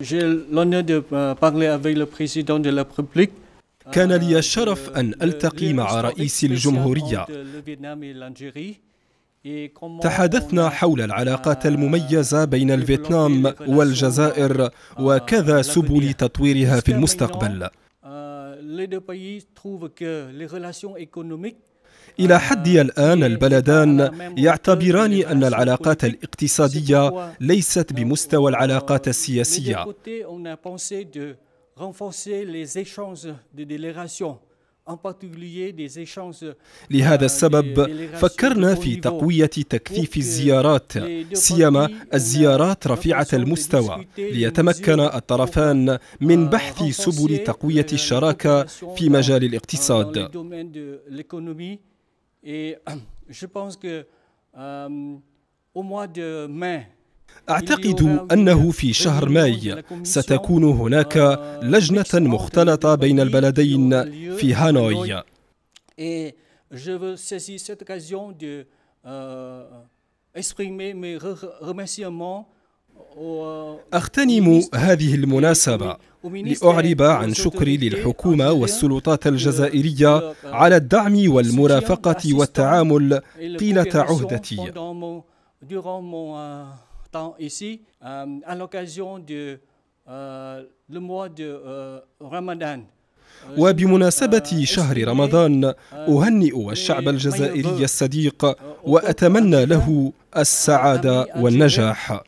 J'ai l'honneur de euh, parler avec le président de la République. كان لي الشرف euh, أن ألتقي مع رئيس الجمهورية. تحدثنا حول العلاقات euh, المميزة بين الفيتنام والجزائر وكذا سبل تطويرها في المستقبل. إلى حدي الآن البلدان يعتبران أن العلاقات الاقتصادية ليست بمستوى العلاقات السياسية. Euh, لهذا السبب فكرنا في تقوية تكثيف الزيارات سيما الزيارات رفيعة المستوى ليتمكن الطرفان euh, من بحث سبل تقوية الشراكة في مجال الاقتصاد أعتقد أنه في شهر ماي ستكون هناك لجنة مختلطة بين البلدين في هانوي euh, euh, أغتنم هذه المناسبة لأعرب عن شكري للحكومة والسلطات الجزائرية euh, على الدعم والمرافقة والتعامل طيلة عهدتي. important ici, euh, à l'occasion du euh, mois de euh, Ramadan. Euh, وبمناسبة شهر euh, رمضان أهنئ euh, الشعب الجزائري الصديق وأتمنى له السعادة والنجاح.